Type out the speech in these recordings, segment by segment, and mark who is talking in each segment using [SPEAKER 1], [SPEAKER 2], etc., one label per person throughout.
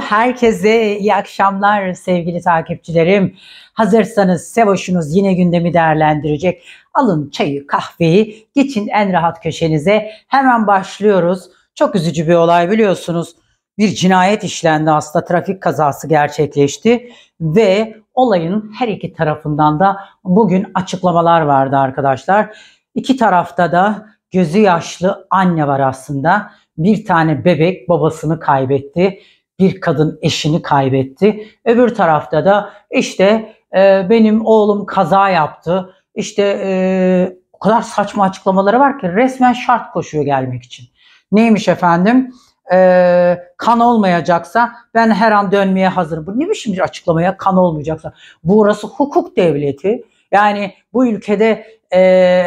[SPEAKER 1] Herkese iyi akşamlar sevgili takipçilerim. Hazırsanız Sevoş'unuz yine gündemi değerlendirecek. Alın çayı, kahveyi, geçin en rahat köşenize. Hemen başlıyoruz. Çok üzücü bir olay biliyorsunuz. Bir cinayet işlendi aslında trafik kazası gerçekleşti ve olayın her iki tarafından da bugün açıklamalar vardı arkadaşlar. İki tarafta da gözü yaşlı anne var aslında bir tane bebek babasını kaybetti bir kadın eşini kaybetti. Öbür tarafta da işte e, benim oğlum kaza yaptı. İşte e, o kadar saçma açıklamaları var ki resmen şart koşuyor gelmek için. Neymiş efendim? E, kan olmayacaksa ben her an dönmeye hazırım. Bu ne biçim bir açıklamaya kan olmayacaksa? Burası hukuk devleti. Yani bu ülkede e,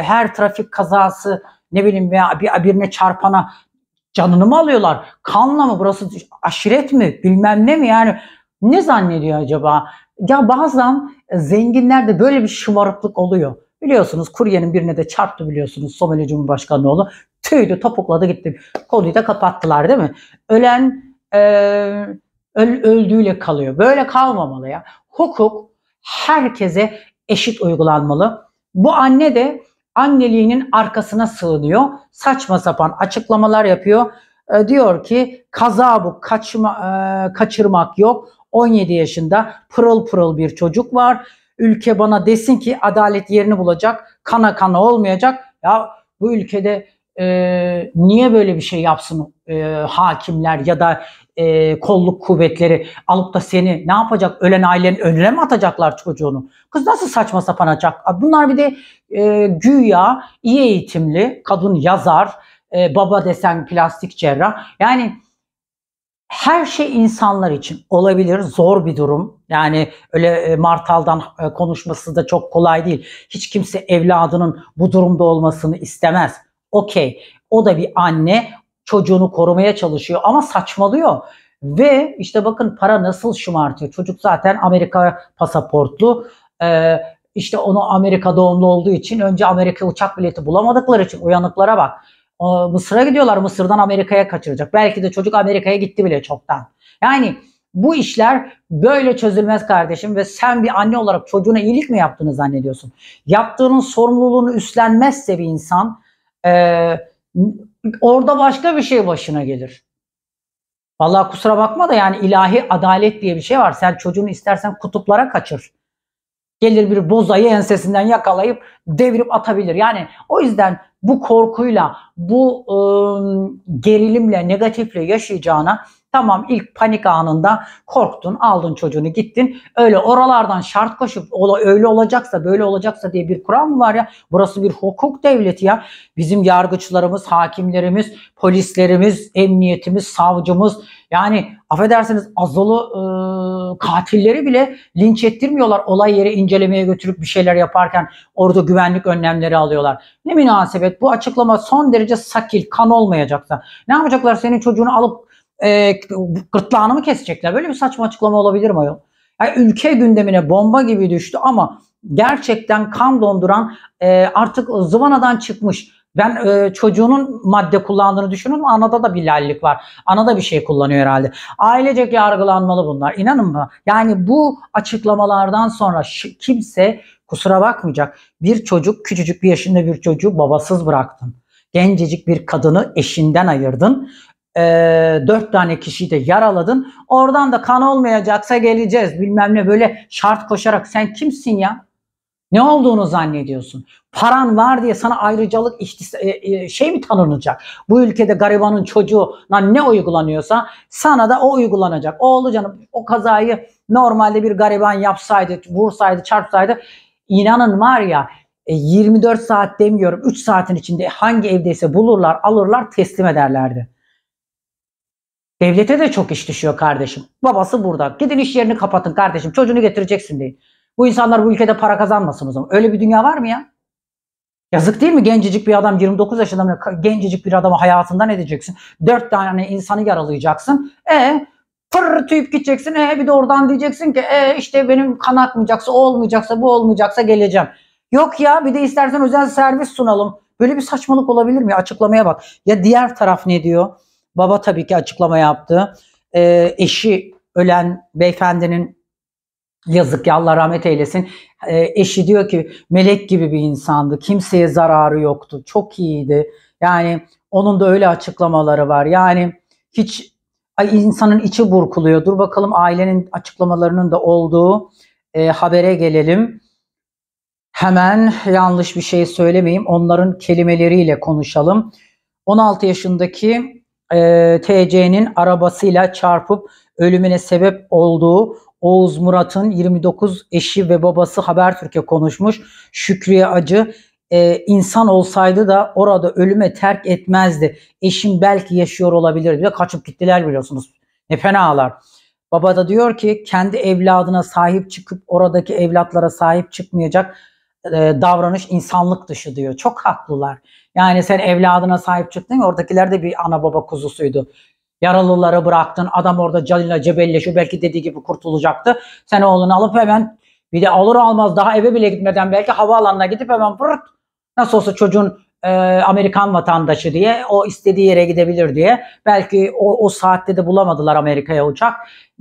[SPEAKER 1] her trafik kazası ne bileyim veya bir, birine çarpana Canını mı alıyorlar? Kanla mı? Burası aşiret mi? Bilmem ne mi? Yani ne zannediyor acaba? Ya bazen e, zenginlerde böyle bir şımarıklık oluyor. Biliyorsunuz kuryenin birine de çarptı biliyorsunuz Somali Cumhurbaşkanı oğlu. Tüydü topukladı gitti. Konuyu da kapattılar değil mi? Ölen e, öl, öldüğüyle kalıyor. Böyle kalmamalı ya. Hukuk herkese eşit uygulanmalı. Bu anne de anneliğinin arkasına sığınıyor. Saçma sapan açıklamalar yapıyor. E, diyor ki kaza bu kaçma, e, kaçırmak yok. 17 yaşında pırıl pırıl bir çocuk var. Ülke bana desin ki adalet yerini bulacak. Kana kana olmayacak. Ya bu ülkede e, niye böyle bir şey yapsın e, hakimler ya da e, kolluk kuvvetleri alıp da seni ne yapacak? Ölen ailenin önüne mi atacaklar çocuğunu? Kız nasıl saçma sapan atacak? Bunlar bir de e, güya iyi eğitimli, kadın yazar, e, baba desen plastik cerrah. Yani her şey insanlar için olabilir. Zor bir durum. Yani öyle e, Martal'dan e, konuşması da çok kolay değil. Hiç kimse evladının bu durumda olmasını istemez. Okey. O da bir anne çocuğunu korumaya çalışıyor ama saçmalıyor. Ve işte bakın para nasıl şımartıyor. Çocuk zaten Amerika pasaportlu. Ee, işte onu Amerika doğumlu olduğu için önce Amerika uçak bileti bulamadıkları için uyanıklara bak. Mısır'a gidiyorlar. Mısır'dan Amerika'ya kaçıracak. Belki de çocuk Amerika'ya gitti bile çoktan. Yani bu işler böyle çözülmez kardeşim ve sen bir anne olarak çocuğuna iyilik mi yaptığını zannediyorsun? Yaptığının sorumluluğunu üstlenmezse bir insan e, orada başka bir şey başına gelir. Vallahi kusura bakma da yani ilahi adalet diye bir şey var. Sen çocuğunu istersen kutuplara kaçır. Gelir bir bozayı ensesinden yakalayıp devirip atabilir. Yani o yüzden bu korkuyla, bu ıı, gerilimle, negatifle yaşayacağına Tamam ilk panik anında korktun, aldın çocuğunu gittin. Öyle oralardan şart koşup öyle olacaksa böyle olacaksa diye bir kural mı var ya? Burası bir hukuk devleti ya. Bizim yargıçlarımız, hakimlerimiz, polislerimiz, emniyetimiz, savcımız yani affedersiniz azolu e, katilleri bile linç ettirmiyorlar. Olay yeri incelemeye götürüp bir şeyler yaparken orada güvenlik önlemleri alıyorlar. Ne münasebet bu açıklama son derece sakil kan olmayacaksa. Ne yapacaklar senin çocuğunu alıp e, gırtlağını mı kesecekler? Böyle bir saçma açıklama olabilir mi Yani ülke gündemine bomba gibi düştü ama gerçekten kan donduran e, artık zıvanadan çıkmış. Ben e, çocuğunun madde kullandığını düşünün anada da bir lallik var. Anada bir şey kullanıyor herhalde. Ailecek yargılanmalı bunlar. İnanın mı? Yani bu açıklamalardan sonra kimse kusura bakmayacak. Bir çocuk küçücük bir yaşında bir çocuğu babasız bıraktın. Gencecik bir kadını eşinden ayırdın e, dört tane kişiyi de yaraladın. Oradan da kan olmayacaksa geleceğiz bilmem ne böyle şart koşarak sen kimsin ya? Ne olduğunu zannediyorsun? Paran var diye sana ayrıcalık e, e, şey mi tanınacak? Bu ülkede garibanın çocuğuna ne uygulanıyorsa sana da o uygulanacak. Oğlu canım o kazayı normalde bir gariban yapsaydı, vursaydı, çarpsaydı inanın var ya 24 e, saat demiyorum 3 saatin içinde hangi evdeyse bulurlar, alırlar, teslim ederlerdi. Devlete de çok iş düşüyor kardeşim. Babası burada. Gidin iş yerini kapatın kardeşim. Çocuğunu getireceksin diye. Bu insanlar bu ülkede para kazanmasın o zaman. Öyle bir dünya var mı ya? Yazık değil mi? Gencecik bir adam 29 yaşında mı? Gencecik bir adamı hayatından edeceksin. 4 tane insanı yaralayacaksın. E pır tüyüp gideceksin. E bir de oradan diyeceksin ki e işte benim kan akmayacaksa, o olmayacaksa, bu olmayacaksa geleceğim. Yok ya bir de istersen özel servis sunalım. Böyle bir saçmalık olabilir mi? Açıklamaya bak. Ya diğer taraf ne diyor? Baba tabii ki açıklama yaptı. E, eşi ölen beyefendinin yazık ya Allah rahmet eylesin. E, eşi diyor ki melek gibi bir insandı. Kimseye zararı yoktu. Çok iyiydi. Yani onun da öyle açıklamaları var. Yani hiç ay, insanın içi burkuluyor. Dur bakalım ailenin açıklamalarının da olduğu e, habere gelelim. Hemen yanlış bir şey söylemeyeyim. Onların kelimeleriyle konuşalım. 16 yaşındaki e, TC'nin arabasıyla çarpıp ölümüne sebep olduğu Oğuz Murat'ın 29 eşi ve babası Habertürk'e konuşmuş. Şükriye Acı e, insan olsaydı da orada ölüme terk etmezdi. Eşim belki yaşıyor olabilir diye kaçıp gittiler biliyorsunuz. Ne fenalar. Baba da diyor ki kendi evladına sahip çıkıp oradaki evlatlara sahip çıkmayacak e, davranış insanlık dışı diyor. Çok haklılar. Yani sen evladına sahip çıktın ya oradakiler de bir ana baba kuzusuydu. Yaralıları bıraktın. Adam orada canıyla şu Belki dediği gibi kurtulacaktı. Sen oğlunu alıp hemen bir de alır almaz daha eve bile gitmeden belki havaalanına gidip hemen pırt nasıl olsa çocuğun e, Amerikan vatandaşı diye o istediği yere gidebilir diye. Belki o, o saatte de bulamadılar Amerika'ya uçak.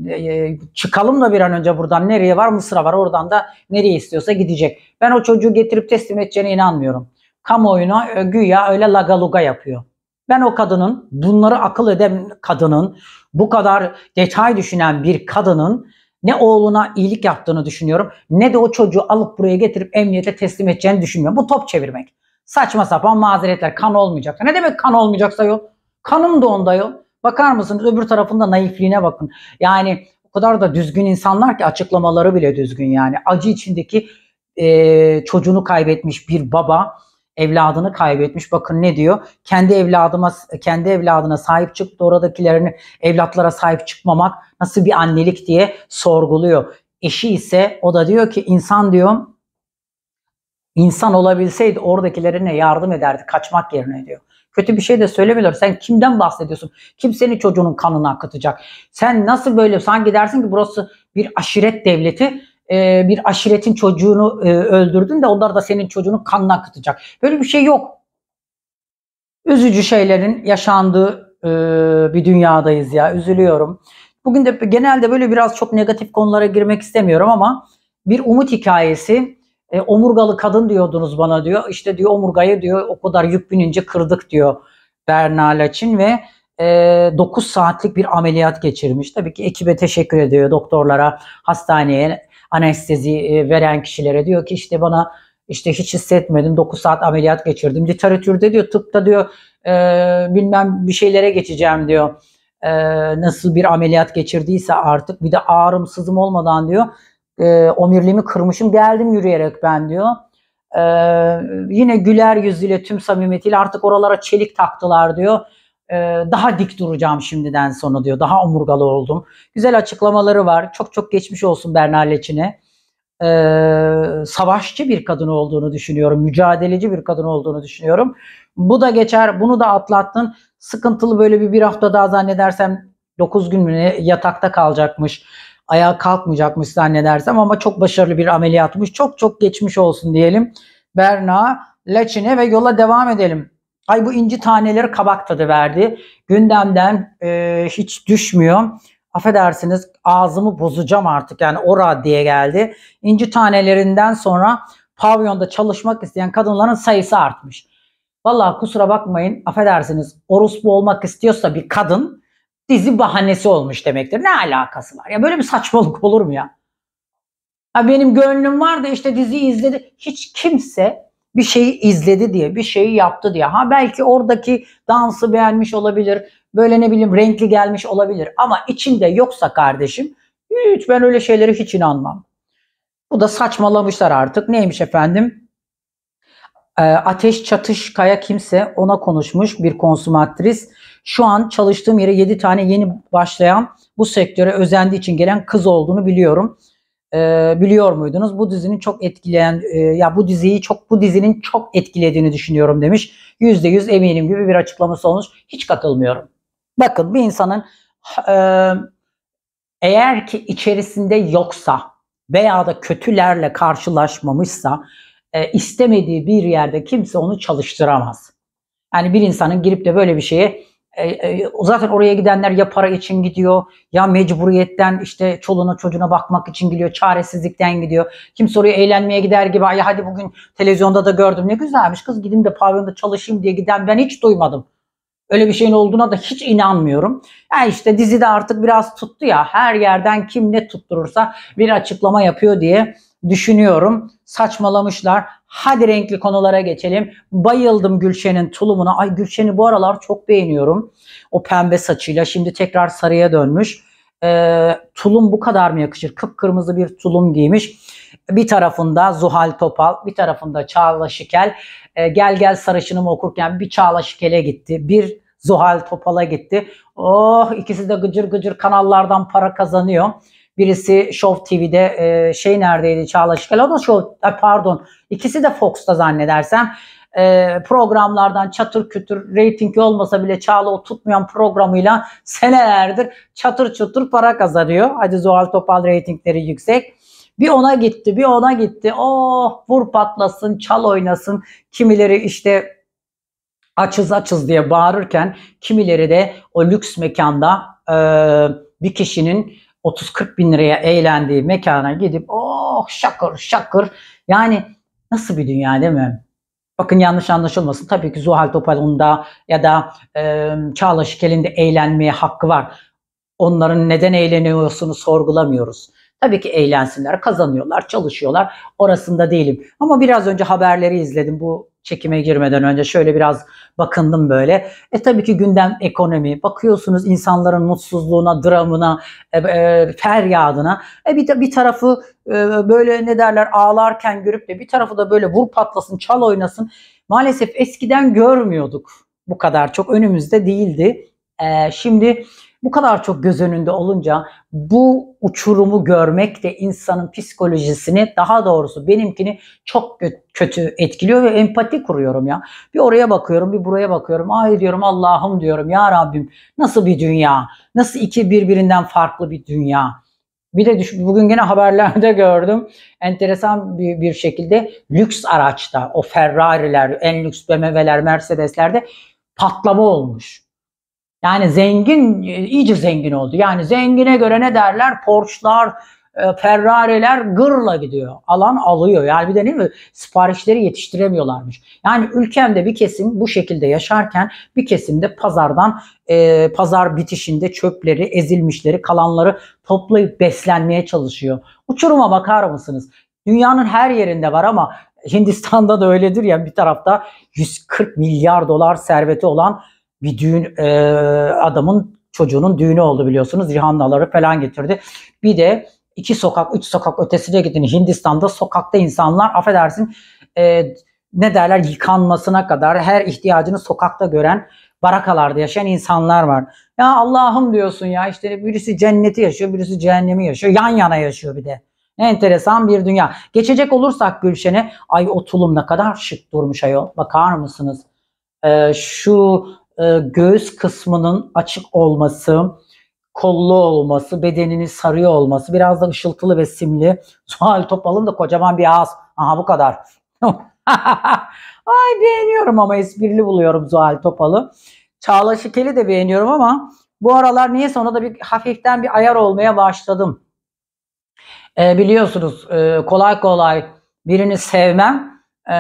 [SPEAKER 1] E, e, çıkalım da bir an önce buradan nereye var Mısır'a var oradan da nereye istiyorsa gidecek. Ben o çocuğu getirip teslim edeceğine inanmıyorum. Kamuoyuna e, güya öyle lagaluga yapıyor. Ben o kadının bunları akıl eden kadının bu kadar detay düşünen bir kadının ne oğluna iyilik yaptığını düşünüyorum ne de o çocuğu alıp buraya getirip emniyete teslim edeceğini düşünmüyorum. Bu top çevirmek. Saçma sapan mazeretler. Kan olmayacak. Ne demek kan olmayacaksa yol? Kanım da onda yol. Bakar mısınız öbür tarafında naifliğine bakın. Yani o kadar da düzgün insanlar ki açıklamaları bile düzgün yani. Acı içindeki e, çocuğunu kaybetmiş bir baba evladını kaybetmiş. Bakın ne diyor? Kendi evladıma kendi evladına sahip çıktı. Oradakilerini evlatlara sahip çıkmamak nasıl bir annelik diye sorguluyor. Eşi ise o da diyor ki insan diyor İnsan olabilseydi oradakilerine yardım ederdi kaçmak yerine diyor. Kötü bir şey de söylemiyorlar. Sen kimden bahsediyorsun? Kim senin çocuğunun kanını akıtacak? Sen nasıl böyle sanki dersin ki burası bir aşiret devleti e, bir aşiretin çocuğunu e, öldürdün de onlar da senin çocuğunu kanına akıtacak. Böyle bir şey yok. Üzücü şeylerin yaşandığı e, bir dünyadayız ya. Üzülüyorum. Bugün de genelde böyle biraz çok negatif konulara girmek istemiyorum ama bir umut hikayesi e, omurgalı kadın diyordunuz bana diyor. İşte diyor omurgayı diyor o kadar yük binince kırdık diyor Berna Laçin ve e, 9 saatlik bir ameliyat geçirmiş. Tabii ki ekibe teşekkür ediyor doktorlara, hastaneye, anestezi e, veren kişilere diyor ki işte bana işte hiç hissetmedim 9 saat ameliyat geçirdim. Literatürde diyor tıpta diyor e, bilmem bir şeylere geçeceğim diyor. E, nasıl bir ameliyat geçirdiyse artık bir de ağrım sızım olmadan diyor e, omirliğimi kırmışım geldim yürüyerek ben diyor. E, yine güler yüzüyle tüm samimiyetiyle artık oralara çelik taktılar diyor. E, daha dik duracağım şimdiden sonra diyor. Daha omurgalı oldum. Güzel açıklamaları var. Çok çok geçmiş olsun Berna Leçin'e. E, savaşçı bir kadın olduğunu düşünüyorum. Mücadeleci bir kadın olduğunu düşünüyorum. Bu da geçer. Bunu da atlattın. Sıkıntılı böyle bir bir hafta daha zannedersem 9 gün mü yatakta kalacakmış ayağa kalkmayacakmış zannedersem ama çok başarılı bir ameliyatmış. Çok çok geçmiş olsun diyelim. Berna, Laçin'e ve yola devam edelim. Ay bu inci taneleri kabak tadı verdi. Gündemden e, hiç düşmüyor. Affedersiniz ağzımı bozacağım artık yani o diye geldi. İnci tanelerinden sonra pavyonda çalışmak isteyen kadınların sayısı artmış. Valla kusura bakmayın affedersiniz orospu olmak istiyorsa bir kadın dizi bahanesi olmuş demektir. Ne alakası var? Ya böyle bir saçmalık olur mu ya? Ha benim gönlüm var da işte dizi izledi. Hiç kimse bir şeyi izledi diye, bir şeyi yaptı diye. Ha belki oradaki dansı beğenmiş olabilir. Böyle ne bileyim renkli gelmiş olabilir. Ama içinde yoksa kardeşim hiç ben öyle şeylere hiç inanmam. Bu da saçmalamışlar artık. Neymiş efendim? E, Ateş Kaya kimse ona konuşmuş bir konsumatris. Şu an çalıştığım yere 7 tane yeni başlayan bu sektöre özendiği için gelen kız olduğunu biliyorum. Ee, biliyor muydunuz? Bu dizinin çok etkileyen e, ya bu diziyi çok bu dizinin çok etkilediğini düşünüyorum demiş. Yüzde yüz eminim gibi bir açıklaması olmuş. Hiç katılmıyorum. Bakın bir insanın e, eğer ki içerisinde yoksa veya da kötülerle karşılaşmamışsa e, istemediği bir yerde kimse onu çalıştıramaz. Yani bir insanın girip de böyle bir şeye e, e, zaten oraya gidenler ya para için gidiyor ya mecburiyetten işte çoluğuna çocuğuna bakmak için gidiyor çaresizlikten gidiyor. Kim soruyor eğlenmeye gider gibi ya hadi bugün televizyonda da gördüm ne güzelmiş kız gideyim de pavyonda çalışayım diye giden ben hiç duymadım. Öyle bir şeyin olduğuna da hiç inanmıyorum. Yani işte de artık biraz tuttu ya her yerden kim ne tutturursa bir açıklama yapıyor diye düşünüyorum. Saçmalamışlar. Hadi renkli konulara geçelim. Bayıldım Gülşen'in tulumuna. Ay Gülşen'i bu aralar çok beğeniyorum. O pembe saçıyla şimdi tekrar sarıya dönmüş. Ee, tulum bu kadar mı yakışır? Kıpkırmızı bir tulum giymiş. Bir tarafında Zuhal Topal, bir tarafında Çağla Şikel. Ee, gel gel sarışınımı okurken bir Çağla Şikel'e gitti. Bir Zuhal Topal'a gitti. Oh ikisi de gıcır gıcır kanallardan para kazanıyor. Birisi Show TV'de e, şey neredeydi Çağla Şikel. O da Show e, pardon ikisi de Fox'ta zannedersem. E, programlardan çatır kütür reytingi olmasa bile Çağla o tutmayan programıyla senelerdir çatır çatır para kazanıyor. Hadi Zuhal Topal reytingleri yüksek. Bir ona gitti, bir ona gitti. Oh vur patlasın, çal oynasın. Kimileri işte açız açız diye bağırırken kimileri de o lüks mekanda e, bir kişinin 30-40 bin liraya eğlendiği mekana gidip oh şakır şakır yani nasıl bir dünya değil mi? Bakın yanlış anlaşılmasın. Tabii ki Zuhal Topal'ın da ya da e, Çağla Şikel'in de eğlenmeye hakkı var. Onların neden eğleniyorsunu sorgulamıyoruz. Tabii ki eğlensinler, kazanıyorlar, çalışıyorlar. Orasında değilim. Ama biraz önce haberleri izledim bu çekime girmeden önce. Şöyle biraz bakındım böyle. E tabii ki gündem ekonomi. Bakıyorsunuz insanların mutsuzluğuna, dramına, e, e, feryadına. E bir, bir tarafı e, böyle ne derler ağlarken görüp de bir tarafı da böyle vur patlasın, çal oynasın. Maalesef eskiden görmüyorduk bu kadar çok. Önümüzde değildi. E, şimdi bu kadar çok göz önünde olunca bu uçurumu görmek de insanın psikolojisini daha doğrusu benimkini çok kötü etkiliyor ve empati kuruyorum ya. Bir oraya bakıyorum, bir buraya bakıyorum. Ay diyorum Allah'ım diyorum ya Rabbim nasıl bir dünya? Nasıl iki birbirinden farklı bir dünya? Bir de düşün, bugün yine haberlerde gördüm. Enteresan bir, bir şekilde lüks araçta o Ferrari'ler, en lüks BMW'ler, Mercedes'lerde patlama olmuş. Yani zengin, e, iyice zengin oldu. Yani zengine göre ne derler? Porsche'lar, e, Ferrari'ler gırla gidiyor. Alan alıyor. Yani bir de ne mi? Siparişleri yetiştiremiyorlarmış. Yani ülkemde bir kesim bu şekilde yaşarken bir kesimde pazardan e, pazar bitişinde çöpleri, ezilmişleri, kalanları toplayıp beslenmeye çalışıyor. Uçuruma bakar mısınız? Dünyanın her yerinde var ama Hindistan'da da öyledir ya bir tarafta 140 milyar dolar serveti olan bir düğün e, adamın çocuğunun düğünü oldu biliyorsunuz. Rihannaları falan getirdi. Bir de iki sokak, üç sokak ötesine gidin Hindistan'da sokakta insanlar affedersin e, ne derler yıkanmasına kadar her ihtiyacını sokakta gören barakalarda yaşayan insanlar var. Ya Allah'ım diyorsun ya işte birisi cenneti yaşıyor, birisi cehennemi yaşıyor. Yan yana yaşıyor bir de. Ne enteresan bir dünya. Geçecek olursak Gülşen'e ay o tulum ne kadar şık durmuş ayol. Bakar mısınız? Ee, şu e, göğüs kısmının açık olması, kollu olması, bedenini sarıyor olması, biraz da ışıltılı ve simli. Zuhal Topal'ın da kocaman bir ağız. Aha bu kadar. Ay beğeniyorum ama esprili buluyorum Zuhal Topal'ı. Çağla Şikel'i de beğeniyorum ama bu aralar niye sonra da bir hafiften bir ayar olmaya başladım. E, biliyorsunuz e, kolay kolay birini sevmem e,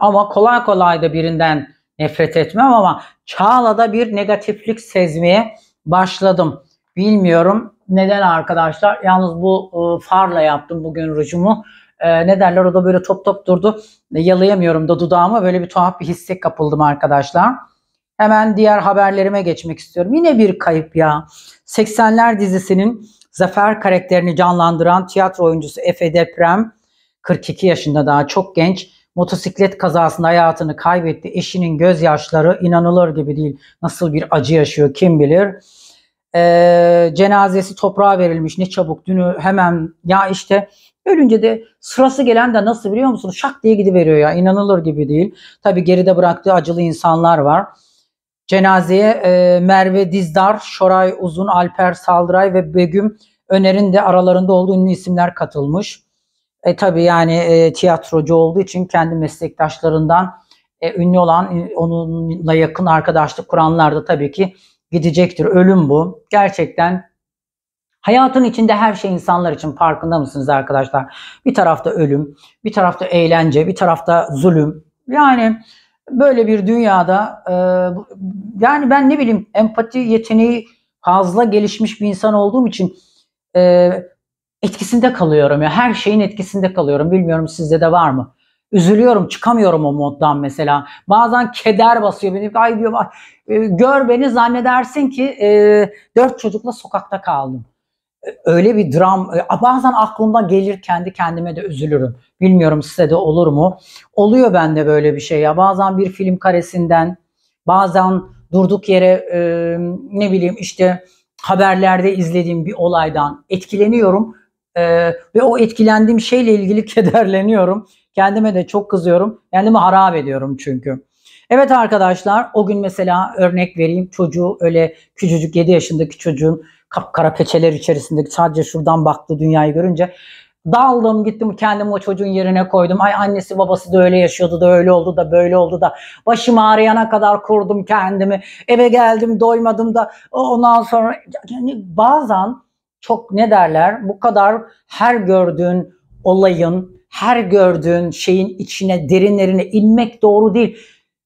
[SPEAKER 1] ama kolay kolay da birinden nefret etmem ama Çağla'da bir negatiflik sezmeye başladım. Bilmiyorum neden arkadaşlar. Yalnız bu e, farla yaptım bugün rujumu. E, ne derler o da böyle top top durdu. E, yalayamıyorum da dudağıma böyle bir tuhaf bir hisse kapıldım arkadaşlar. Hemen diğer haberlerime geçmek istiyorum. Yine bir kayıp ya. 80'ler dizisinin Zafer karakterini canlandıran tiyatro oyuncusu Efe Deprem 42 yaşında daha çok genç motosiklet kazasında hayatını kaybetti. Eşinin gözyaşları inanılır gibi değil. Nasıl bir acı yaşıyor kim bilir. Ee, cenazesi toprağa verilmiş ne çabuk dünü hemen ya işte ölünce de sırası gelen de nasıl biliyor musunuz şak diye gidiveriyor ya inanılır gibi değil. Tabi geride bıraktığı acılı insanlar var. Cenazeye e, Merve Dizdar, Şoray Uzun, Alper Saldıray ve Begüm Öner'in de aralarında olduğu ünlü isimler katılmış. E, tabii yani e, tiyatrocu olduğu için kendi meslektaşlarından e, ünlü olan, e, onunla yakın arkadaşlık kuranlar da tabii ki gidecektir. Ölüm bu. Gerçekten hayatın içinde her şey insanlar için farkında mısınız arkadaşlar? Bir tarafta ölüm, bir tarafta eğlence, bir tarafta zulüm. Yani böyle bir dünyada e, yani ben ne bileyim empati yeteneği fazla gelişmiş bir insan olduğum için e, etkisinde kalıyorum ya. Her şeyin etkisinde kalıyorum. Bilmiyorum sizde de var mı? Üzülüyorum, çıkamıyorum o moddan mesela. Bazen keder basıyor beni. Ay diyor, bak, e, gör beni zannedersin ki e, dört çocukla sokakta kaldım. E, öyle bir dram. E, bazen aklımda gelir kendi kendime de üzülürüm. Bilmiyorum size de olur mu? Oluyor bende böyle bir şey ya. Bazen bir film karesinden, bazen durduk yere e, ne bileyim işte haberlerde izlediğim bir olaydan etkileniyorum ee, ve o etkilendiğim şeyle ilgili kederleniyorum. Kendime de çok kızıyorum. Kendimi harap ediyorum çünkü. Evet arkadaşlar o gün mesela örnek vereyim çocuğu öyle küçücük 7 yaşındaki çocuğun kapkara peçeler içerisindeki sadece şuradan baktı dünyayı görünce daldım gittim kendimi o çocuğun yerine koydum. Ay annesi babası da öyle yaşıyordu da öyle oldu da böyle oldu da başım ağrıyana kadar kurdum kendimi. Eve geldim doymadım da ondan sonra yani bazen çok ne derler bu kadar her gördüğün olayın, her gördüğün şeyin içine, derinlerine inmek doğru değil.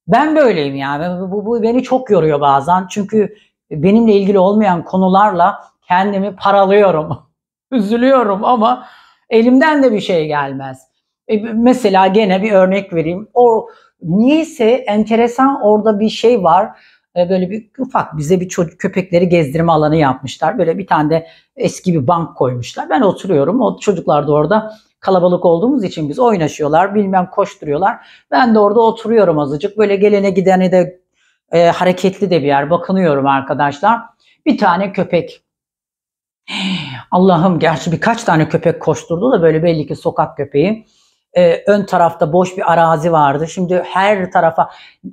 [SPEAKER 1] Ben böyleyim yani. Bu, bu beni çok yoruyor bazen. Çünkü benimle ilgili olmayan konularla kendimi paralıyorum. Üzülüyorum ama elimden de bir şey gelmez. E, mesela gene bir örnek vereyim. O niyeyse enteresan orada bir şey var böyle bir ufak bize bir çocuk köpekleri gezdirme alanı yapmışlar. Böyle bir tane de eski bir bank koymuşlar. Ben oturuyorum. O çocuklar da orada kalabalık olduğumuz için biz oynaşıyorlar, bilmem koşturuyorlar. Ben de orada oturuyorum azıcık. Böyle gelene gidene de e, hareketli de bir yer. Bakınıyorum arkadaşlar. Bir tane köpek. Allah'ım gerçi birkaç tane köpek koşturdu da böyle belli ki sokak köpeği e, ön tarafta boş bir arazi vardı. Şimdi her tarafa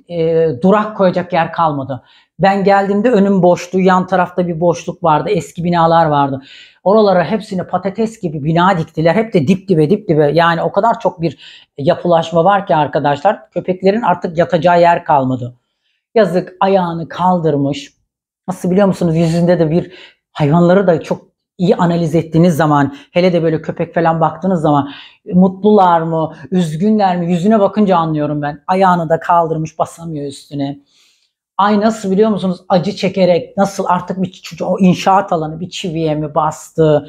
[SPEAKER 1] e, durak koyacak yer kalmadı. Ben geldiğimde önüm boştu, yan tarafta bir boşluk vardı, eski binalar vardı. Oralara hepsini patates gibi bina diktiler. Hep de dip dibe dip dibe. Yani o kadar çok bir yapılaşma var ki arkadaşlar. Köpeklerin artık yatacağı yer kalmadı. Yazık ayağını kaldırmış. Nasıl biliyor musunuz yüzünde de bir hayvanları da çok iyi analiz ettiğiniz zaman hele de böyle köpek falan baktığınız zaman mutlular mı, üzgünler mi yüzüne bakınca anlıyorum ben. Ayağını da kaldırmış basamıyor üstüne. Ay nasıl biliyor musunuz acı çekerek nasıl artık bir o inşaat alanı bir çiviye mi bastı?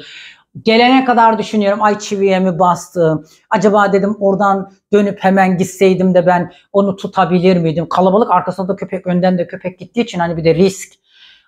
[SPEAKER 1] Gelene kadar düşünüyorum ay çiviye mi bastı? Acaba dedim oradan dönüp hemen gitseydim de ben onu tutabilir miydim? Kalabalık arkasında da köpek önden de köpek gittiği için hani bir de risk.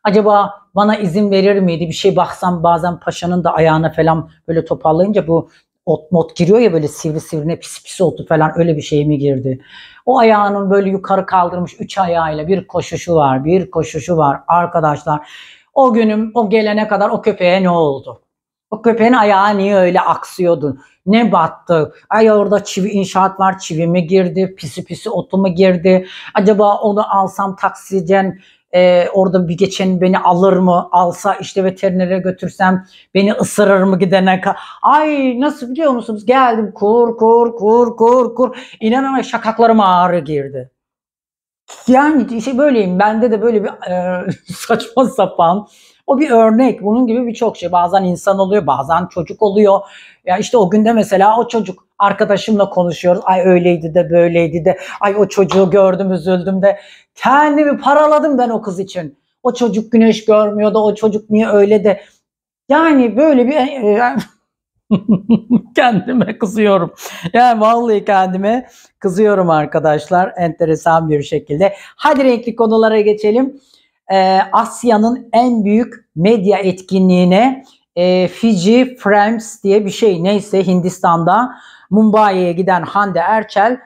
[SPEAKER 1] Acaba bana izin verir miydi? Bir şey baksam bazen paşanın da ayağına falan böyle toparlayınca bu ot mot giriyor ya böyle sivri sivrine pis pis otu falan öyle bir şey mi girdi? O ayağının böyle yukarı kaldırmış üç ayağıyla bir koşuşu var, bir koşuşu var arkadaşlar. O günüm o gelene kadar o köpeğe ne oldu? O köpeğin ayağı niye öyle aksıyordu? Ne battı? Ay orada çivi inşaat var çivi mi girdi? Pisi pisi otu mu girdi? Acaba onu alsam taksicen e, orada bir geçen beni alır mı alsa işte veterinere götürsem beni ısırır mı gidene kadar ay nasıl biliyor musunuz geldim kur kur kur kur kur inanamam şakaklarıma ağrı girdi yani şey böyleyim bende de böyle bir e, saçma sapan o bir örnek. Bunun gibi birçok şey. Bazen insan oluyor, bazen çocuk oluyor. Ya işte o günde mesela o çocuk arkadaşımla konuşuyoruz. Ay öyleydi de böyleydi de. Ay o çocuğu gördüm üzüldüm de. Kendimi paraladım ben o kız için. O çocuk güneş görmüyor da o çocuk niye öyle de. Yani böyle bir e, e, kendime kızıyorum. Yani vallahi kendime kızıyorum arkadaşlar enteresan bir şekilde. Hadi renkli konulara geçelim e, Asya'nın en büyük medya etkinliğine e, Fiji Frames diye bir şey neyse Hindistan'da Mumbai'ye giden Hande Erçel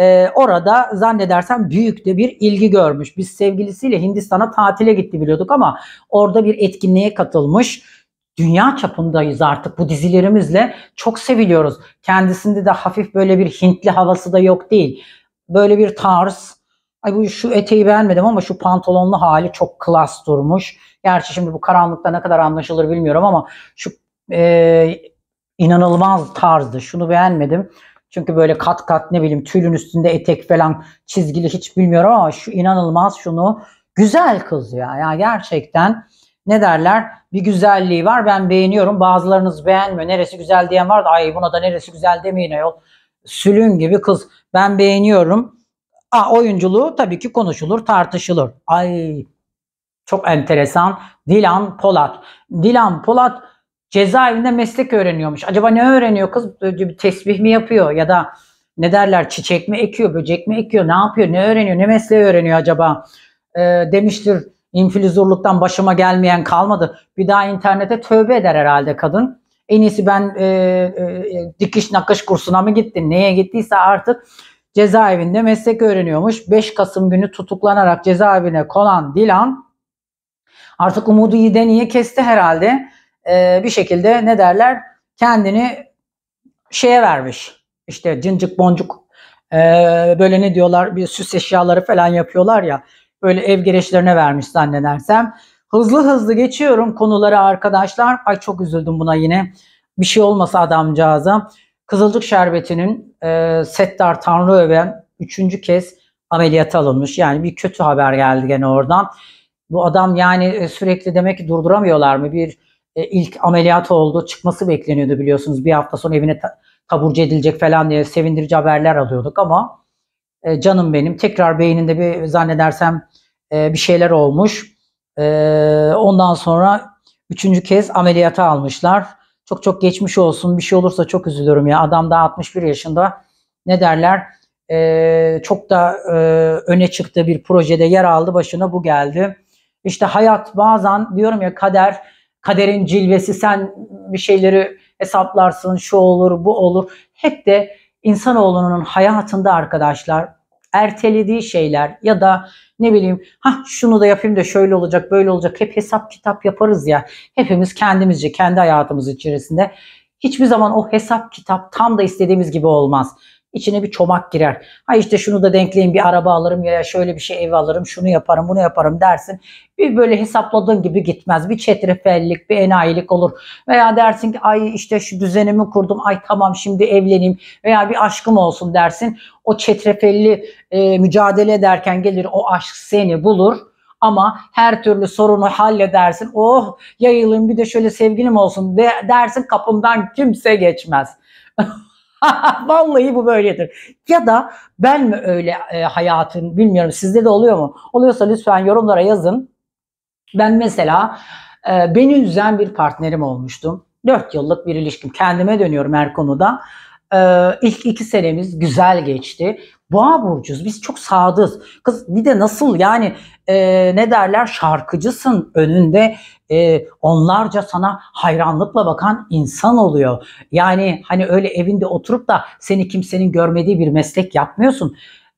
[SPEAKER 1] e, orada zannedersem büyük de bir ilgi görmüş. Biz sevgilisiyle Hindistan'a tatile gitti biliyorduk ama orada bir etkinliğe katılmış. Dünya çapındayız artık bu dizilerimizle çok seviliyoruz. Kendisinde de hafif böyle bir Hintli havası da yok değil. Böyle bir tarz, Ay bu şu eteği beğenmedim ama şu pantolonlu hali çok klas durmuş. Gerçi şimdi bu karanlıkta ne kadar anlaşılır bilmiyorum ama şu e, inanılmaz tarzdı. Şunu beğenmedim. Çünkü böyle kat kat ne bileyim tülün üstünde etek falan çizgili hiç bilmiyorum ama şu inanılmaz şunu güzel kız ya. Ya gerçekten ne derler bir güzelliği var ben beğeniyorum bazılarınız beğenmiyor neresi güzel diyen var da ay buna da neresi güzel demeyin ayol sülün gibi kız ben beğeniyorum A oyunculuğu tabii ki konuşulur, tartışılır. Ay çok enteresan. Dilan Polat. Dilan Polat cezaevinde meslek öğreniyormuş. Acaba ne öğreniyor kız? Tesbih mi yapıyor ya da ne derler çiçek mi ekiyor, böcek mi ekiyor, ne yapıyor, ne öğreniyor, ne mesleği öğreniyor acaba? E, demiştir infilizurluktan başıma gelmeyen kalmadı. Bir daha internete tövbe eder herhalde kadın. En iyisi ben e, e, dikiş nakış kursuna mı gittim, neye gittiyse artık cezaevinde meslek öğreniyormuş. 5 Kasım günü tutuklanarak cezaevine konan Dilan artık umudu yideniye kesti herhalde. Ee, bir şekilde ne derler kendini şeye vermiş. İşte cincik boncuk ee, böyle ne diyorlar bir süs eşyaları falan yapıyorlar ya. Böyle ev gereçlerine vermiş zannedersem. Hızlı hızlı geçiyorum konulara arkadaşlar. Ay çok üzüldüm buna yine. Bir şey olmasa adamcağıza. Kızılcık Şerbeti'nin e, Settar Öven üçüncü kez ameliyata alınmış. Yani bir kötü haber geldi gene oradan. Bu adam yani e, sürekli demek ki durduramıyorlar mı? Bir e, ilk ameliyat oldu. Çıkması bekleniyordu biliyorsunuz. Bir hafta sonra evine ta- taburcu edilecek falan diye sevindirici haberler alıyorduk ama e, canım benim tekrar beyninde bir zannedersem e, bir şeyler olmuş. E, ondan sonra üçüncü kez ameliyata almışlar. Çok çok geçmiş olsun. Bir şey olursa çok üzülürüm ya. Adam daha 61 yaşında. Ne derler? Ee, çok da e, öne çıktığı bir projede yer aldı. Başına bu geldi. İşte hayat bazen diyorum ya kader, kaderin cilvesi. Sen bir şeyleri hesaplarsın. Şu olur, bu olur. Hep de insanoğlunun hayatında arkadaşlar ertelediği şeyler ya da ne bileyim ha şunu da yapayım da şöyle olacak böyle olacak hep hesap kitap yaparız ya hepimiz kendimizce kendi hayatımız içerisinde hiçbir zaman o hesap kitap tam da istediğimiz gibi olmaz. İçine bir çomak girer. Ha işte şunu da denkleyin bir araba alırım ya şöyle bir şey ev alırım şunu yaparım bunu yaparım dersin. Bir böyle hesapladığın gibi gitmez. Bir çetrefellik bir enayilik olur. Veya dersin ki ay işte şu düzenimi kurdum ay tamam şimdi evleneyim veya bir aşkım olsun dersin. O çetrefelli e, mücadele ederken gelir o aşk seni bulur ama her türlü sorunu halledersin. Oh yayılayım bir de şöyle sevgilim olsun de, dersin kapımdan kimse geçmez. Vallahi bu böyledir. Ya da ben mi öyle e, hayatım bilmiyorum sizde de oluyor mu? Oluyorsa lütfen yorumlara yazın. Ben mesela e, beni üzen bir partnerim olmuştum. 4 yıllık bir ilişkim. Kendime dönüyorum her konuda. Ee, ilk iki senemiz güzel geçti. Boğa burcuz. Biz çok sadız. Kız bir de nasıl yani e, ne derler şarkıcısın önünde e, onlarca sana hayranlıkla bakan insan oluyor. Yani hani öyle evinde oturup da seni kimsenin görmediği bir meslek yapmıyorsun.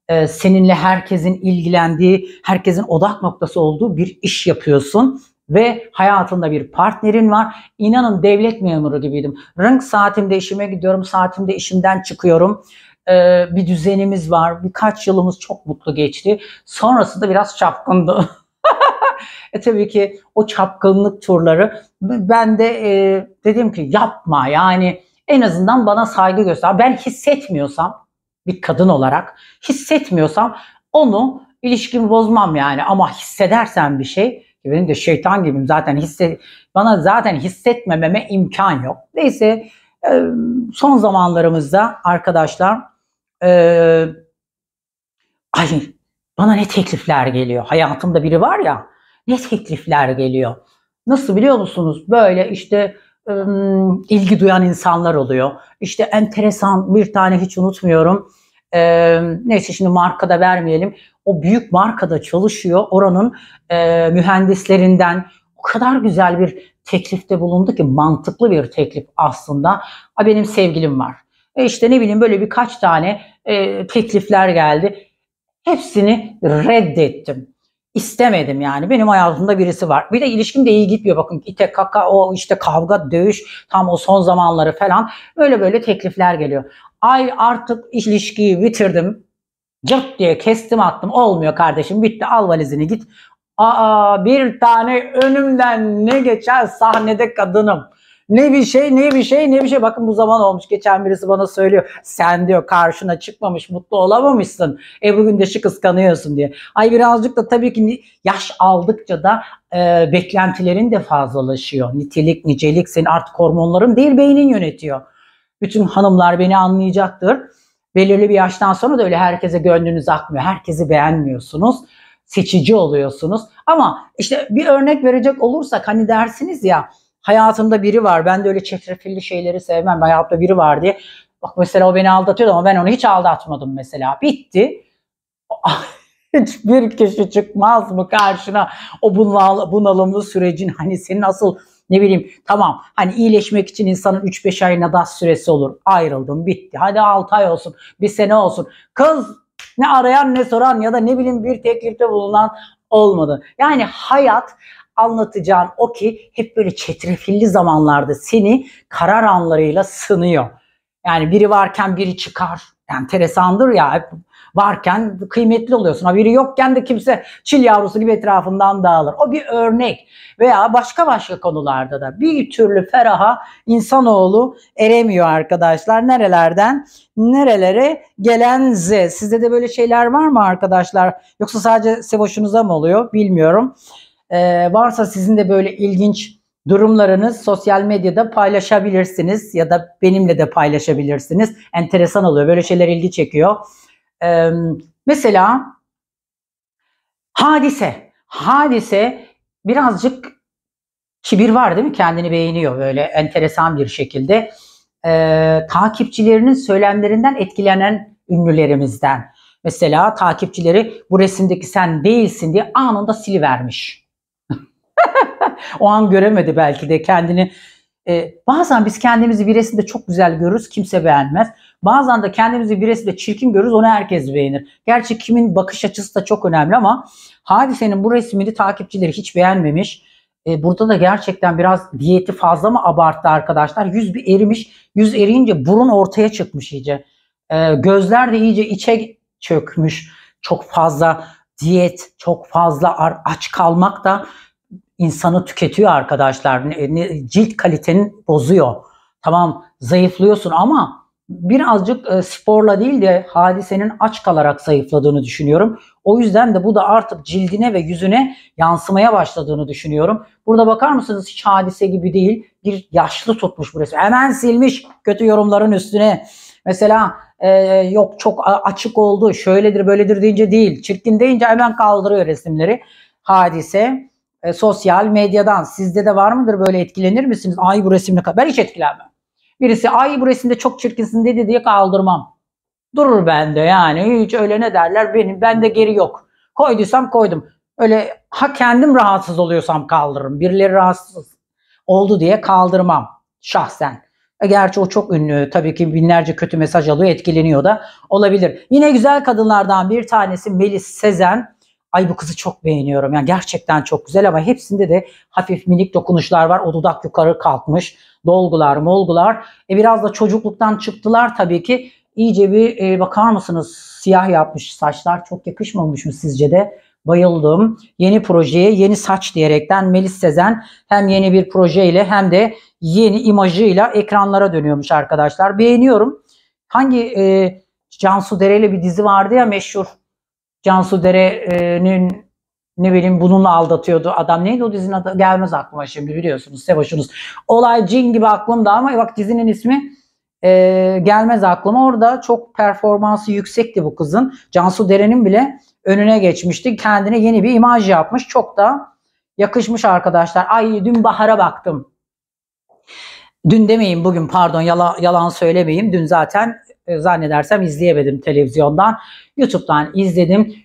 [SPEAKER 1] E, seninle herkesin ilgilendiği, herkesin odak noktası olduğu bir iş yapıyorsun ve hayatında bir partnerin var. İnanın devlet memuru gibiydim. Rınk saatimde işime gidiyorum, saatimde işimden çıkıyorum. Ee, bir düzenimiz var. Birkaç yılımız çok mutlu geçti. sonrası da biraz çapkındı. e tabii ki o çapkınlık turları ben de e, dedim ki yapma yani en azından bana saygı göster. Ben hissetmiyorsam bir kadın olarak hissetmiyorsam onu ilişkimi bozmam yani ama hissedersen bir şey benim de şeytan gibiyim zaten hisse bana zaten hissetmememe imkan yok. Neyse e, son zamanlarımızda arkadaşlar e, ay bana ne teklifler geliyor. Hayatımda biri var ya ne teklifler geliyor. Nasıl biliyor musunuz? Böyle işte ilgi duyan insanlar oluyor. İşte enteresan bir tane hiç unutmuyorum e, neyse şimdi markada vermeyelim. O büyük markada çalışıyor. Oranın e, mühendislerinden o kadar güzel bir teklifte bulundu ki mantıklı bir teklif aslında. A benim sevgilim var. E işte ne bileyim böyle birkaç tane e, teklifler geldi. Hepsini reddettim istemedim yani. Benim hayatımda birisi var. Bir de ilişkim de iyi gitmiyor. Bakın ite kaka o işte kavga dövüş tam o son zamanları falan. Böyle böyle teklifler geliyor. Ay artık ilişkiyi bitirdim. Cırt diye kestim attım. Olmuyor kardeşim bitti al valizini git. Aa bir tane önümden ne geçer sahnede kadınım. Ne bir şey ne bir şey ne bir şey. Bakın bu zaman olmuş. Geçen birisi bana söylüyor. Sen diyor karşına çıkmamış mutlu olamamışsın. E bugün de şu kıskanıyorsun diye. Ay birazcık da tabii ki yaş aldıkça da e, beklentilerin de fazlalaşıyor. Nitelik nicelik senin artık hormonların değil beynin yönetiyor. Bütün hanımlar beni anlayacaktır. Belirli bir yaştan sonra da öyle herkese gönlünüz akmıyor. Herkesi beğenmiyorsunuz seçici oluyorsunuz. Ama işte bir örnek verecek olursak hani dersiniz ya hayatımda biri var ben de öyle çetrefilli şeyleri sevmem hayatımda biri var diye. Bak mesela o beni aldatıyordu ama ben onu hiç aldatmadım mesela. Bitti. Hiçbir kişi çıkmaz mı karşına o bunal, bunalımlı sürecin hani senin asıl ne bileyim tamam hani iyileşmek için insanın 3-5 ayına da süresi olur. Ayrıldım bitti. Hadi 6 ay olsun bir sene olsun. Kız ne arayan ne soran ya da ne bileyim bir teklifte bulunan olmadı. Yani hayat Anlatacağın o ki hep böyle çetrefilli zamanlarda seni karar anlarıyla sınıyor. Yani biri varken biri çıkar. Yani Teresandır ya hep varken kıymetli oluyorsun. biri yokken de kimse çil yavrusu gibi etrafından dağılır. O bir örnek veya başka başka konularda da bir türlü feraha insanoğlu eremiyor arkadaşlar. Nerelerden nerelere gelen Z. Sizde de böyle şeyler var mı arkadaşlar? Yoksa sadece seboşunuza mı oluyor bilmiyorum. Ee, varsa sizin de böyle ilginç durumlarınız sosyal medyada paylaşabilirsiniz ya da benimle de paylaşabilirsiniz. Enteresan oluyor. Böyle şeyler ilgi çekiyor. Ee, mesela hadise. Hadise birazcık kibir var değil mi? Kendini beğeniyor böyle enteresan bir şekilde. Ee, takipçilerinin söylemlerinden etkilenen ünlülerimizden. Mesela takipçileri bu resimdeki sen değilsin diye anında silivermiş. O an göremedi belki de kendini. E, bazen biz kendimizi bir resimde çok güzel görürüz, kimse beğenmez. Bazen de kendimizi bir resimde çirkin görürüz, onu herkes beğenir. Gerçi kimin bakış açısı da çok önemli ama Hadise'nin bu resmini takipçileri hiç beğenmemiş. E, burada da gerçekten biraz diyeti fazla mı abarttı arkadaşlar? Yüz bir erimiş, yüz eriyince burun ortaya çıkmış iyice. E, gözler de iyice içe çökmüş. Çok fazla diyet, çok fazla aç kalmak da insanı tüketiyor arkadaşlar. Cilt kalitenin bozuyor. Tamam zayıflıyorsun ama birazcık e, sporla değil de hadisenin aç kalarak zayıfladığını düşünüyorum. O yüzden de bu da artık cildine ve yüzüne yansımaya başladığını düşünüyorum. Burada bakar mısınız hiç hadise gibi değil. Bir yaşlı tutmuş bu resmi. Hemen silmiş kötü yorumların üstüne. Mesela e, yok çok açık oldu şöyledir böyledir deyince değil. Çirkin deyince hemen kaldırıyor resimleri. Hadise e, sosyal medyadan. Sizde de var mıdır böyle etkilenir misiniz? Ay bu resimle ben hiç etkilenmem. Birisi ay bu resimde çok çirkinsin dedi diye kaldırmam. Durur bende yani hiç öyle ne derler benim bende geri yok. Koyduysam koydum. Öyle ha kendim rahatsız oluyorsam kaldırırım. Birileri rahatsız oldu diye kaldırmam şahsen. E, gerçi o çok ünlü. Tabii ki binlerce kötü mesaj alıyor, etkileniyor da olabilir. Yine güzel kadınlardan bir tanesi Melis Sezen ay bu kızı çok beğeniyorum. Yani gerçekten çok güzel ama hepsinde de hafif minik dokunuşlar var. O dudak yukarı kalkmış. Dolgular, molgular. E biraz da çocukluktan çıktılar tabii ki. İyice bir e, bakar mısınız siyah yapmış saçlar çok yakışmamış mı sizce de? Bayıldım. Yeni projeye yeni saç diyerekten Melis Sezen hem yeni bir projeyle hem de yeni imajıyla ekranlara dönüyormuş arkadaşlar. Beğeniyorum. Hangi e, Cansu Dere ile bir dizi vardı ya meşhur Cansu Dere'nin ne bileyim bununla aldatıyordu adam. Neydi o dizinin adı? Gelmez aklıma şimdi biliyorsunuz. Sevaşınız. Olay cin gibi aklımda ama bak dizinin ismi e, gelmez aklıma. Orada çok performansı yüksekti bu kızın. Cansu Dere'nin bile önüne geçmişti. Kendine yeni bir imaj yapmış. Çok da yakışmış arkadaşlar. Ay dün Bahar'a baktım. Dün demeyin bugün pardon yala, yalan söylemeyeyim. Dün zaten e, zannedersem izleyemedim televizyondan. YouTube'dan izledim.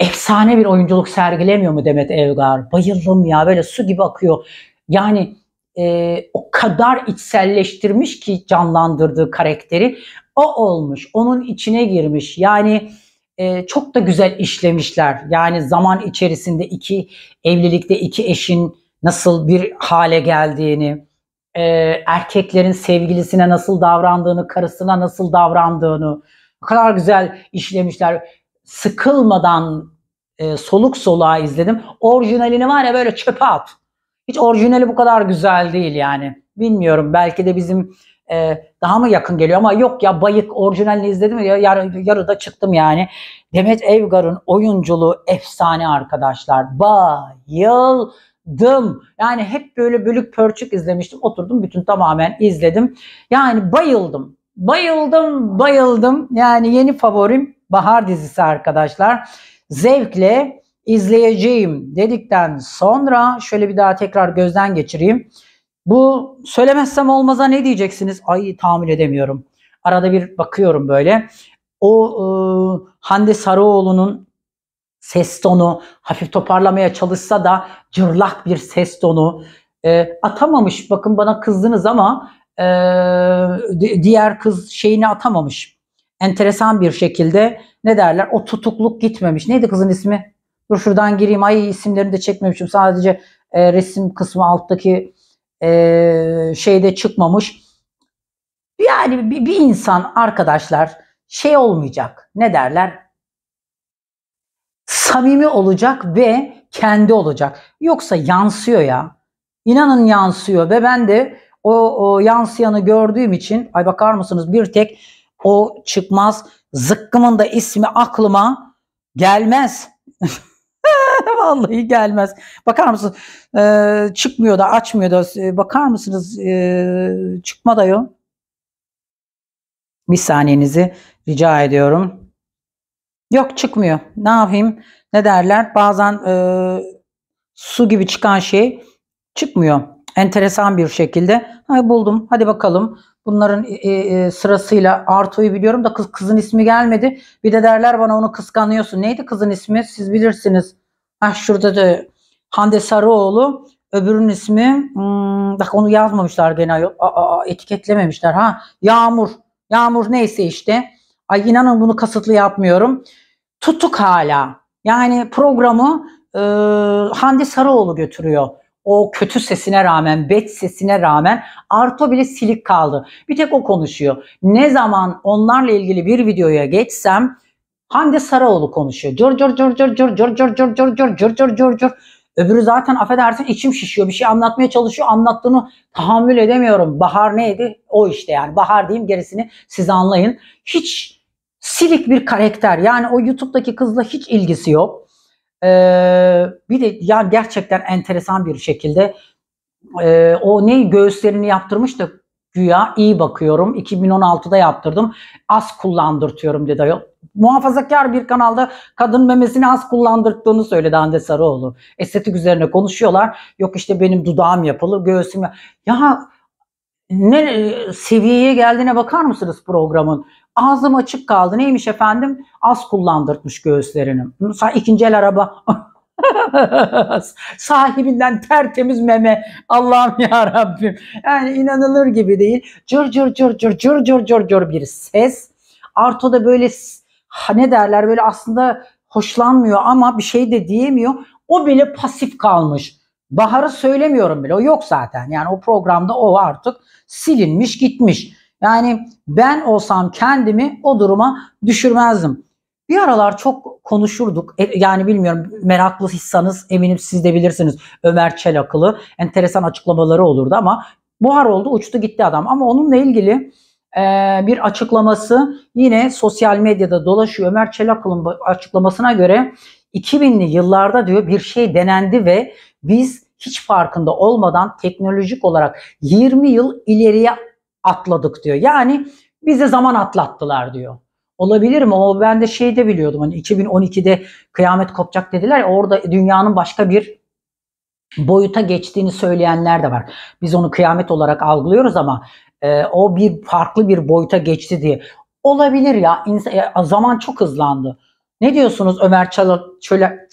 [SPEAKER 1] Efsane bir oyunculuk sergilemiyor mu Demet Evgar? Bayıldım ya böyle su gibi akıyor. Yani e, o kadar içselleştirmiş ki canlandırdığı karakteri. O olmuş, onun içine girmiş. Yani e, çok da güzel işlemişler. Yani zaman içerisinde iki evlilikte iki eşin nasıl bir hale geldiğini, e, erkeklerin sevgilisine nasıl davrandığını, karısına nasıl davrandığını o kadar güzel işlemişler. Sıkılmadan e, soluk soluğa izledim. Orijinalini var ya böyle çöpe at. Hiç orijinali bu kadar güzel değil yani. Bilmiyorum belki de bizim e, daha mı yakın geliyor ama yok ya bayık orijinalini izledim ya yar, yarıda çıktım yani. Demet Evgar'ın oyunculuğu efsane arkadaşlar. bayıl. Dım, Yani hep böyle bölük pörçük izlemiştim. Oturdum bütün tamamen izledim. Yani bayıldım. Bayıldım, bayıldım. Yani yeni favorim Bahar dizisi arkadaşlar. Zevkle izleyeceğim dedikten sonra şöyle bir daha tekrar gözden geçireyim. Bu söylemezsem olmaza ne diyeceksiniz? Ay tahammül edemiyorum. Arada bir bakıyorum böyle. O e, Hande Sarıoğlu'nun ses tonu hafif toparlamaya çalışsa da cırlak bir ses tonu e, atamamış. Bakın bana kızdınız ama e, diğer kız şeyini atamamış. Enteresan bir şekilde ne derler o tutukluk gitmemiş. Neydi kızın ismi? Dur şuradan gireyim. Ay isimlerini de çekmemişim. Sadece e, resim kısmı alttaki e, şeyde çıkmamış. Yani bir, bir insan arkadaşlar şey olmayacak. Ne derler? samimi olacak ve kendi olacak. Yoksa yansıyor ya. İnanın yansıyor ve ben de o, o yansıyanı gördüğüm için ay bakar mısınız bir tek o çıkmaz zıkkımın da ismi aklıma gelmez. Vallahi gelmez. Bakar mısınız? Ee, çıkmıyor da açmıyor da ee, bakar mısınız? Ee, çıkma da yok. Bir saniyenizi rica ediyorum. Yok çıkmıyor. Ne yapayım? ne derler bazen e, su gibi çıkan şey çıkmıyor. Enteresan bir şekilde. Ay buldum hadi bakalım. Bunların e, e, e sırasıyla Artu'yu biliyorum da kız kızın ismi gelmedi. Bir de derler bana onu kıskanıyorsun. Neydi kızın ismi? Siz bilirsiniz. Ha şurada da Hande Sarıoğlu. Öbürünün ismi hmm, bak onu yazmamışlar gene yok. Aa, aa, etiketlememişler ha. Yağmur. Yağmur neyse işte. Ay inanın bunu kasıtlı yapmıyorum. Tutuk hala. Yani programı e, Hande Sarıoğlu götürüyor. O kötü sesine rağmen, bet sesine rağmen Arto bile silik kaldı. Bir tek o konuşuyor. Ne zaman onlarla ilgili bir videoya geçsem Hande Sarıoğlu konuşuyor. Cır cır cır cır cır cır cır cır cır cır cır cır cır cır. Öbürü zaten affedersin içim şişiyor. Bir şey anlatmaya çalışıyor. Anlattığını tahammül edemiyorum. Bahar neydi? O işte yani. Bahar diyeyim gerisini siz anlayın. Hiç silik bir karakter. Yani o YouTube'daki kızla hiç ilgisi yok. Ee, bir de ya gerçekten enteresan bir şekilde e, o ne göğüslerini yaptırmış da güya iyi bakıyorum. 2016'da yaptırdım. Az kullandırtıyorum dedi. Muhafazakar bir kanalda kadın memesini az kullandırdığını söyledi Hande Sarıoğlu. Estetik üzerine konuşuyorlar. Yok işte benim dudağım yapılı, göğsüm yapılı. Ya ne seviyeye geldiğine bakar mısınız programın? Ağzım açık kaldı. Neymiş efendim? Az kullandırmış göğüslerini. İkinci el araba. Sahibinden tertemiz meme. Allah'ım ya Rabbim. Yani inanılır gibi değil. Cır cır cır cır cır cır cır cır bir ses. Arto da böyle ne derler böyle aslında hoşlanmıyor ama bir şey de diyemiyor. O bile pasif kalmış. Bahar'ı söylemiyorum bile. O yok zaten. Yani o programda o artık silinmiş gitmiş. Yani ben olsam kendimi o duruma düşürmezdim. Bir aralar çok konuşurduk. E, yani bilmiyorum meraklıysanız eminim siz de bilirsiniz. Ömer Çelakılı enteresan açıklamaları olurdu ama buhar oldu uçtu gitti adam. Ama onunla ilgili e, bir açıklaması yine sosyal medyada dolaşıyor. Ömer Çelakılı'nın açıklamasına göre 2000'li yıllarda diyor bir şey denendi ve biz hiç farkında olmadan teknolojik olarak 20 yıl ileriye atladık diyor. Yani bize zaman atlattılar diyor. Olabilir mi? O ben de şeyde biliyordum hani 2012'de kıyamet kopacak dediler ya, orada dünyanın başka bir boyuta geçtiğini söyleyenler de var. Biz onu kıyamet olarak algılıyoruz ama e, o bir farklı bir boyuta geçti diye. Olabilir ya insan, zaman çok hızlandı. Ne diyorsunuz Ömer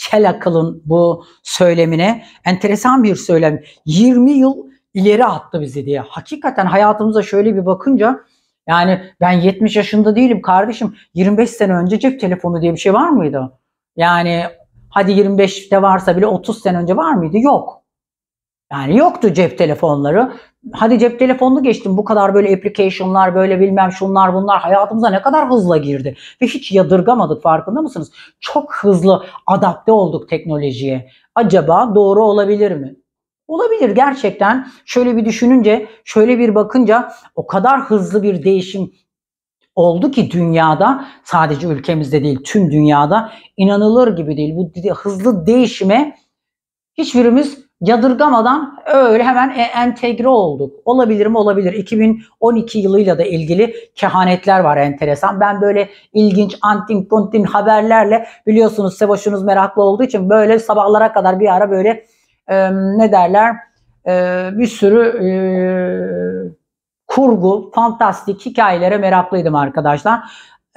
[SPEAKER 1] Çelakıl'ın bu söylemine? Enteresan bir söylem. 20 yıl ileri attı bizi diye. Hakikaten hayatımıza şöyle bir bakınca yani ben 70 yaşında değilim kardeşim. 25 sene önce cep telefonu diye bir şey var mıydı? Yani hadi 25'te varsa bile 30 sene önce var mıydı? Yok. Yani yoktu cep telefonları. Hadi cep telefonlu geçtim. Bu kadar böyle application'lar, böyle bilmem şunlar bunlar hayatımıza ne kadar hızla girdi. Ve hiç yadırgamadık farkında mısınız? Çok hızlı adapte olduk teknolojiye. Acaba doğru olabilir mi? Olabilir gerçekten. Şöyle bir düşününce, şöyle bir bakınca o kadar hızlı bir değişim oldu ki dünyada sadece ülkemizde değil tüm dünyada inanılır gibi değil. Bu hızlı değişime hiçbirimiz yadırgamadan öyle hemen e, entegre olduk. Olabilir mi? Olabilir. 2012 yılıyla da ilgili kehanetler var enteresan. Ben böyle ilginç antin kontin haberlerle biliyorsunuz Sevoş'unuz meraklı olduğu için böyle sabahlara kadar bir ara böyle e, ne derler e, bir sürü e, kurgu, fantastik hikayelere meraklıydım arkadaşlar.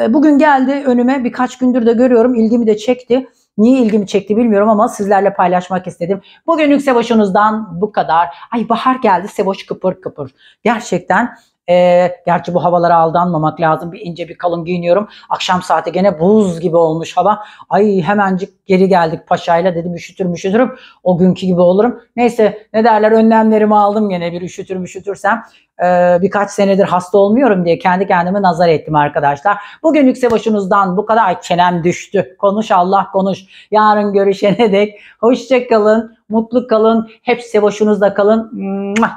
[SPEAKER 1] E, bugün geldi önüme birkaç gündür de görüyorum ilgimi de çekti. Niye ilgimi çekti bilmiyorum ama sizlerle paylaşmak istedim. Bugünlük Sevoş'unuzdan bu kadar. Ay bahar geldi Sevoş kıpır kıpır. Gerçekten e, gerçi bu havalara aldanmamak lazım. Bir ince bir kalın giyiniyorum. Akşam saati gene buz gibi olmuş hava. Ay hemencik geri geldik paşayla dedim üşütür üşütürüm. O günkü gibi olurum. Neyse ne derler önlemlerimi aldım gene bir üşütür üşütürsem. Ee, birkaç senedir hasta olmuyorum diye kendi kendime nazar ettim arkadaşlar. Bugün Bugünlük başınızdan bu kadar. Ay çenem düştü. Konuş Allah konuş. Yarın görüşene dek hoşçakalın, mutlu kalın, hep savaşınızda kalın.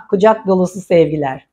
[SPEAKER 1] Kucak dolusu sevgiler.